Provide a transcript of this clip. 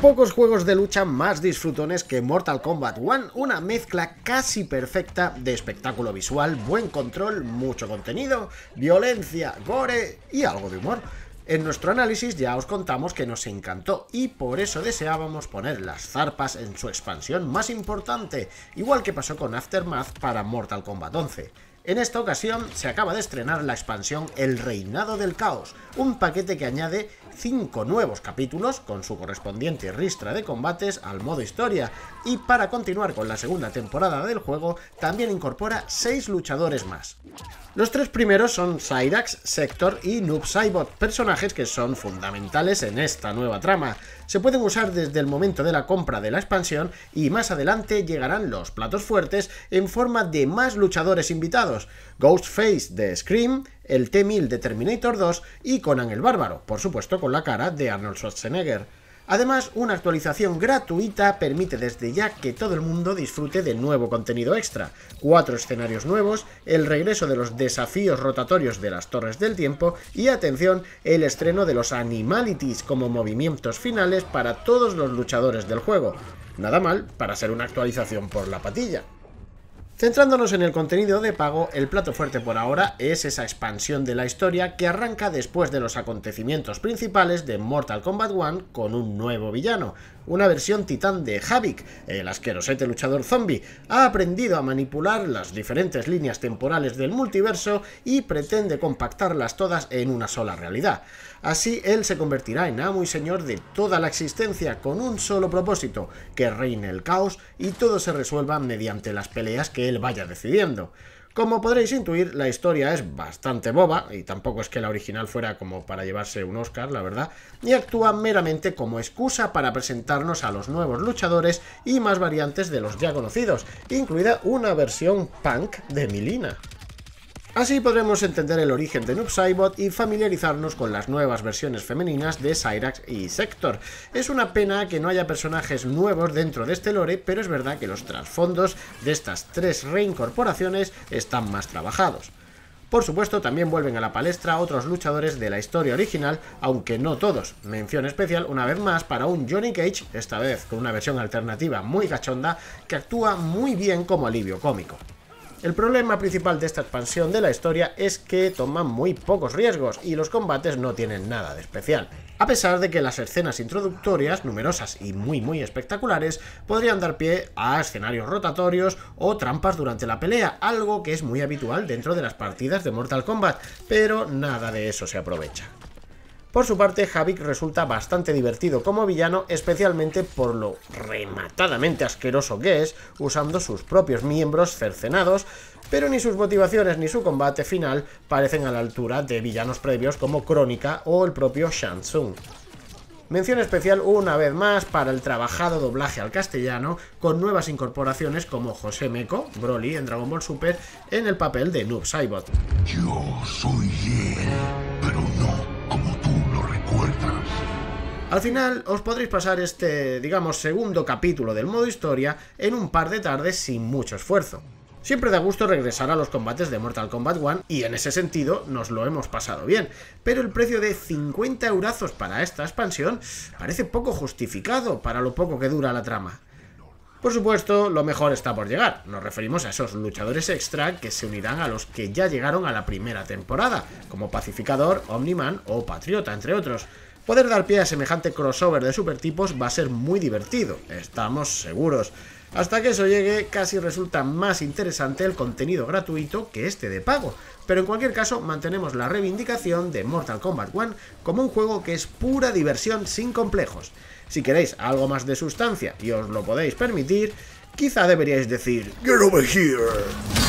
pocos juegos de lucha más disfrutones que Mortal Kombat 1, una mezcla casi perfecta de espectáculo visual, buen control, mucho contenido, violencia, gore y algo de humor. En nuestro análisis ya os contamos que nos encantó y por eso deseábamos poner las zarpas en su expansión más importante, igual que pasó con Aftermath para Mortal Kombat 11. En esta ocasión se acaba de estrenar la expansión El Reinado del Caos, un paquete que añade cinco nuevos capítulos con su correspondiente ristra de combates al modo historia y para continuar con la segunda temporada del juego también incorpora seis luchadores más. Los tres primeros son Cyrax, Sector y Noob Saibot, personajes que son fundamentales en esta nueva trama. Se pueden usar desde el momento de la compra de la expansión y más adelante llegarán los platos fuertes en forma de más luchadores invitados, Ghostface de Scream, el T-1000 de Terminator 2 y Conan el Bárbaro, por supuesto con la cara de Arnold Schwarzenegger. Además, una actualización gratuita permite desde ya que todo el mundo disfrute de nuevo contenido extra, cuatro escenarios nuevos, el regreso de los desafíos rotatorios de las torres del tiempo y, atención, el estreno de los Animalities como movimientos finales para todos los luchadores del juego. Nada mal para ser una actualización por la patilla. Centrándonos en el contenido de pago, el plato fuerte por ahora es esa expansión de la historia que arranca después de los acontecimientos principales de Mortal Kombat 1 con un nuevo villano, una versión titán de Havik, el asquerosete luchador zombie, ha aprendido a manipular las diferentes líneas temporales del multiverso y pretende compactarlas todas en una sola realidad. Así, él se convertirá en amo y señor de toda la existencia con un solo propósito, que reine el caos y todo se resuelva mediante las peleas que vaya decidiendo. Como podréis intuir, la historia es bastante boba, y tampoco es que la original fuera como para llevarse un Oscar, la verdad, y actúa meramente como excusa para presentarnos a los nuevos luchadores y más variantes de los ya conocidos, incluida una versión punk de Milina. Así podremos entender el origen de Noob Saibot y familiarizarnos con las nuevas versiones femeninas de Cyrax y Sector. Es una pena que no haya personajes nuevos dentro de este lore, pero es verdad que los trasfondos de estas tres reincorporaciones están más trabajados. Por supuesto, también vuelven a la palestra otros luchadores de la historia original, aunque no todos. Mención especial una vez más para un Johnny Cage, esta vez con una versión alternativa muy cachonda, que actúa muy bien como alivio cómico. El problema principal de esta expansión de la historia es que toma muy pocos riesgos y los combates no tienen nada de especial. A pesar de que las escenas introductorias, numerosas y muy muy espectaculares, podrían dar pie a escenarios rotatorios o trampas durante la pelea, algo que es muy habitual dentro de las partidas de Mortal Kombat, pero nada de eso se aprovecha. Por su parte, Javik resulta bastante divertido como villano, especialmente por lo rematadamente asqueroso que es, usando sus propios miembros cercenados, pero ni sus motivaciones ni su combate final parecen a la altura de villanos previos como Crónica o el propio Shang Mención especial una vez más para el trabajado doblaje al castellano, con nuevas incorporaciones como José Meco, Broly en Dragon Ball Super, en el papel de Noob Saibot. Yo soy él, pero no al final os podréis pasar este, digamos, segundo capítulo del modo historia en un par de tardes sin mucho esfuerzo. Siempre da gusto regresar a los combates de Mortal Kombat 1 y en ese sentido nos lo hemos pasado bien, pero el precio de 50 eurazos para esta expansión parece poco justificado para lo poco que dura la trama. Por supuesto, lo mejor está por llegar. Nos referimos a esos luchadores extra que se unirán a los que ya llegaron a la primera temporada, como Pacificador, Omniman o Patriota, entre otros. Poder dar pie a semejante crossover de supertipos va a ser muy divertido, estamos seguros. Hasta que eso llegue, casi resulta más interesante el contenido gratuito que este de pago, pero en cualquier caso mantenemos la reivindicación de Mortal Kombat 1 como un juego que es pura diversión sin complejos. Si queréis algo más de sustancia y os lo podéis permitir, quizá deberíais decir Get over here.